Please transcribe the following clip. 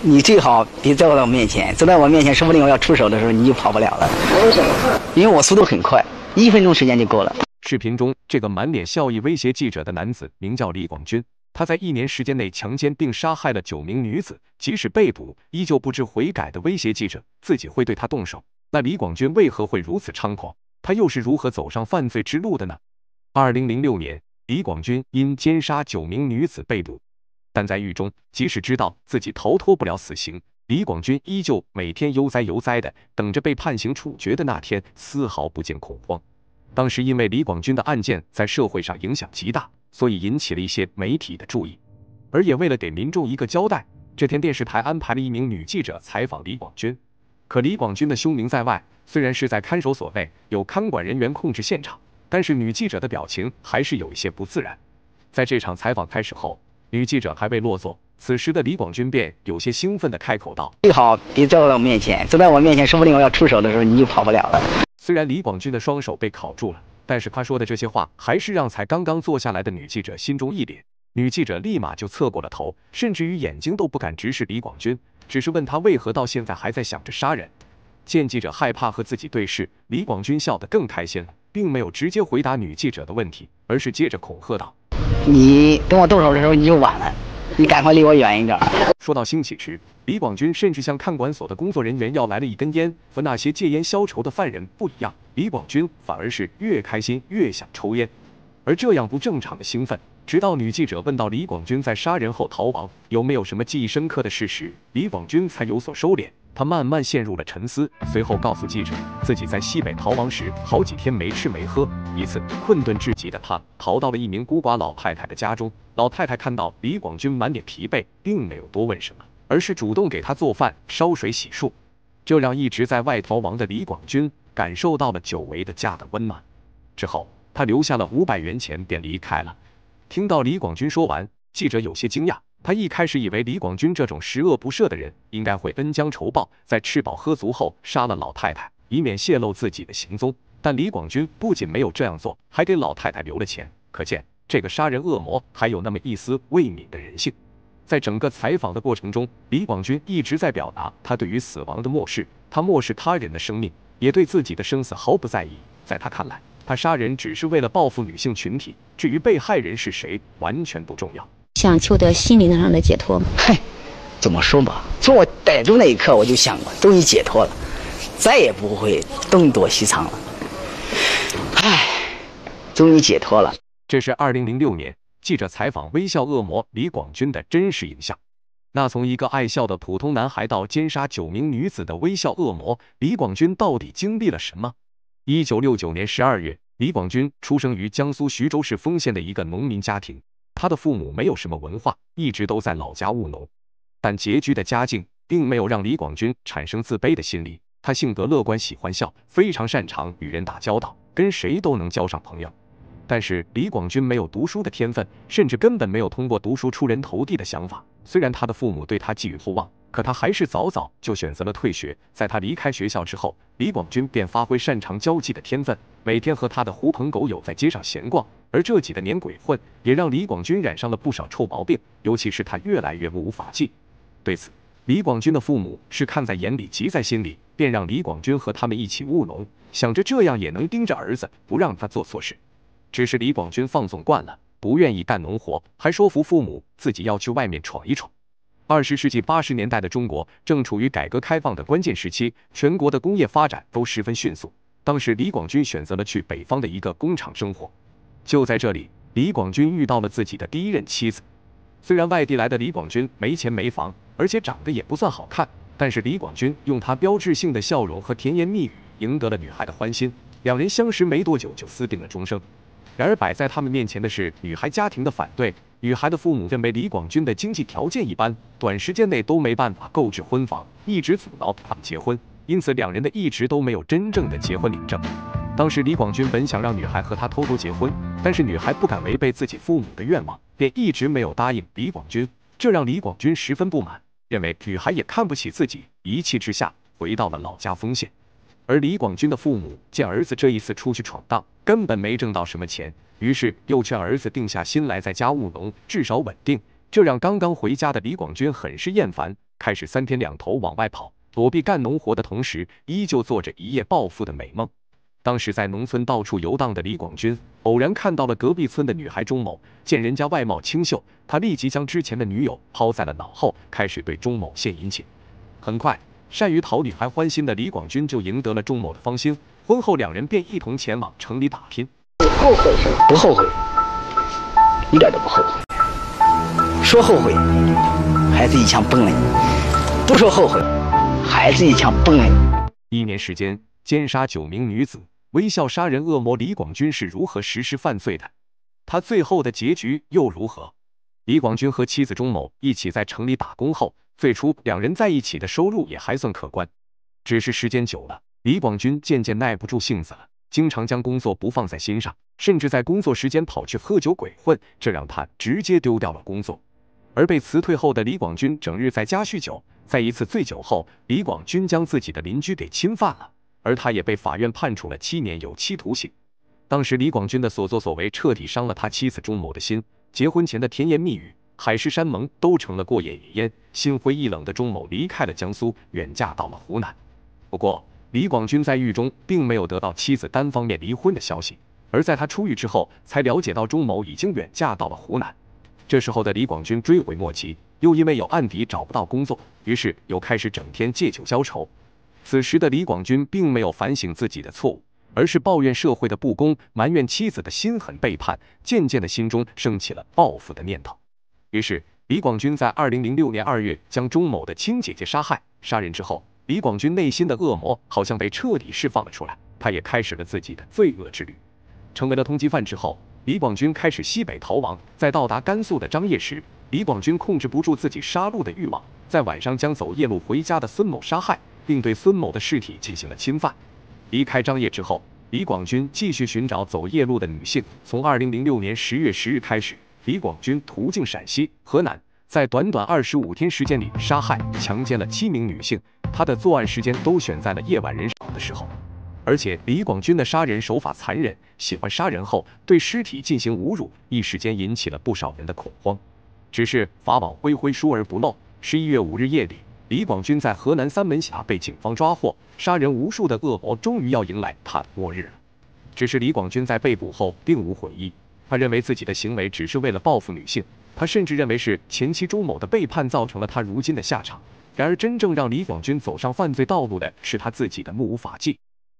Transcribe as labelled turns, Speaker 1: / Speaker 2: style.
Speaker 1: 你最好别在我面前，走到我面前，说不定我要出手的时候你就跑不了了。因为我速度很快，一分钟时间就够了。视频中这个满脸笑意威胁记者的男子名叫李广军，他在一年时间内强奸并杀害了九名女子，即使被捕依旧不知悔改的威胁记者自己会对他动手。那李广军为何会如此猖狂？他又是如何走上犯罪之路的呢？二零零六年，李广军因奸杀九名女子被捕。但在狱中，即使知道自己逃脱不了死刑，李广军依旧每天悠哉悠哉的等着被判刑处决的那天，丝毫不见恐慌。当时因为李广军的案件在社会上影响极大，所以引起了一些媒体的注意，而也为了给民众一个交代，这天电视台安排了一名女记者采访李广军。可李广军的凶名在外，虽然是在看守所内有看管人员控制现场，但是女记者的表情还是有一些不自然。在这场采访开始后。女记者还未落座，此时的李广军便有些兴奋地开口道：“最好别在我面前，坐在我面前，说不定我要出手的时候你就跑不了了。”虽然李广军的双手被铐住了，但是他说的这些话还是让才刚刚坐下来的女记者心中一凛。女记者立马就侧过了头，甚至于眼睛都不敢直视李广军，只是问他为何到现在还在想着杀人。见记者害怕和自己对视，李广军笑得更开心了，并没有直接回答女记者的问题，而是接着恐吓道。你等我动手的时候你就晚了，你赶快离我远一点。说到兴起时，李广军甚至向看管所的工作人员要来了一根烟。和那些戒烟消愁的犯人不一样，李广军反而是越开心越想抽烟。而这样不正常的兴奋，直到女记者问到李广军在杀人后逃亡有没有什么记忆深刻的事实，李广军才有所收敛。他慢慢陷入了沉思，随后告诉记者，自己在西北逃亡时，好几天没吃没喝。一次困顿至极的他，逃到了一名孤寡老太太的家中。老太太看到李广军满脸疲惫，并没有多问什么，而是主动给他做饭、烧水、洗漱。这让一直在外逃亡的李广军感受到了久违的家的温暖。之后，他留下了五百元钱便离开了。听到李广军说完，记者有些惊讶。他一开始以为李广军这种十恶不赦的人应该会恩将仇报，在吃饱喝足后杀了老太太，以免泄露自己的行踪。但李广军不仅没有这样做，还给老太太留了钱。可见，这个杀人恶魔还有那么一丝未泯的人性。在整个采访的过程中，李广军一直在表达他对于死亡的漠视，他漠视他人的生命，也对自己的生死毫不在意。在他看来，他杀人只是为了报复女性群体，至于被害人是谁，完全不重要。想求得心灵上的解脱吗？嗨，怎么说吧，从我逮住那一刻，我就想过，终于解脱了，再也不会东躲西藏了。唉，终于解脱了。这是2006年记者采访微笑恶魔李广军的真实影像。那从一个爱笑的普通男孩到奸杀九名女子的微笑恶魔李广军，到底经历了什么？1969年12月，李广军出生于江苏徐州市丰县的一个农民家庭。他的父母没有什么文化，一直都在老家务农，但拮据的家境并没有让李广军产生自卑的心理。他性格乐观，喜欢笑，非常擅长与人打交道，跟谁都能交上朋友。但是李广军没有读书的天分，甚至根本没有通过读书出人头地的想法。虽然他的父母对他寄予厚望。可他还是早早就选择了退学。在他离开学校之后，李广军便发挥擅长交际的天分，每天和他的狐朋狗友在街上闲逛。而这几个年鬼混，也让李广军染上了不少臭毛病，尤其是他越来越目无法纪。对此，李广军的父母是看在眼里，急在心里，便让李广军和他们一起务农，想着这样也能盯着儿子，不让他做错事。只是李广军放纵惯了，不愿意干农活，还说服父母自己要去外面闯一闯。二十世纪八十年代的中国正处于改革开放的关键时期，全国的工业发展都十分迅速。当时，李广军选择了去北方的一个工厂生活。就在这里，李广军遇到了自己的第一任妻子。虽然外地来的李广军没钱没房，而且长得也不算好看，但是李广军用他标志性的笑容和甜言蜜语赢得了女孩的欢心。两人相识没多久就私定了终生。然而摆在他们面前的是女孩家庭的反对。女孩的父母认为李广军的经济条件一般，短时间内都没办法购置婚房，一直阻挠他们结婚。因此，两人的一直都没有真正的结婚领证。当时，李广军本想让女孩和他偷偷结婚，但是女孩不敢违背自己父母的愿望，便一直没有答应李广军。这让李广军十分不满，认为女孩也看不起自己。一气之下，回到了老家丰县。而李广军的父母见儿子这一次出去闯荡，根本没挣到什么钱，于是又劝儿子定下心来在家务农，至少稳定。这让刚刚回家的李广军很是厌烦，开始三天两头往外跑，躲避干农活的同时，依旧做着一夜暴富的美梦。当时在农村到处游荡的李广军，偶然看到了隔壁村的女孩钟某，见人家外貌清秀，他立即将之前的女友抛在了脑后，开始对钟某献殷勤。很快，善于讨女孩欢心的李广军就赢得了钟某的芳心。婚后，两人便一同前往城里打拼。不后悔是不后悔，一点都不后悔。说后悔，孩子一枪崩了你；不说后悔，孩子一枪崩了你。一年时间，奸杀九名女子，微笑杀人恶魔李广军是如何实施犯罪的？他最后的结局又如何？李广军和妻子钟某一起在城里打工后。最初两人在一起的收入也还算可观，只是时间久了，李广军渐渐耐不住性子了，经常将工作不放在心上，甚至在工作时间跑去喝酒鬼混，这让他直接丢掉了工作。而被辞退后的李广军整日在家酗酒，在一次醉酒后，李广军将自己的邻居给侵犯了，而他也被法院判处了七年有期徒刑。当时李广军的所作所为彻底伤了他妻子钟某的心，结婚前的甜言蜜语。海誓山盟都成了过眼云烟，心灰意冷的钟某离开了江苏，远嫁到了湖南。不过，李广军在狱中并没有得到妻子单方面离婚的消息，而在他出狱之后，才了解到钟某已经远嫁到了湖南。这时候的李广军追悔莫及，又因为有案底找不到工作，于是又开始整天借酒浇愁。此时的李广军并没有反省自己的错误，而是抱怨社会的不公，埋怨妻子的心狠背叛，渐渐的心中升起了报复的念头。于是，李广军在二零零六年二月将钟某的亲姐姐杀害。杀人之后，李广军内心的恶魔好像被彻底释放了出来，他也开始了自己的罪恶之旅。成为了通缉犯之后，李广军开始西北逃亡。在到达甘肃的张掖时，李广军控制不住自己杀戮的欲望，在晚上将走夜路回家的孙某杀害，并对孙某的尸体进行了侵犯。离开张掖之后，李广军继续寻找走夜路的女性。从二零零六年十月十日开始。李广军途径陕西、河南，在短短二十五天时间里，杀害、强奸了七名女性。他的作案时间都选在了夜晚人少的时候，而且李广军的杀人手法残忍，喜欢杀人后对尸体进行侮辱，一时间引起了不少人的恐慌。只是法网恢恢，疏而不漏。十一月五日夜里，李广军在河南三门峡被警方抓获，杀人无数的恶魔终于要迎来他的末日了。只是李广军在被捕后并无悔意。他认为自己的行为只是为了报复女性，他甚至认为是前妻朱某的背叛造成了他如今的下场。然而，真正让李广军走上犯罪道路的是他自己的目无法纪。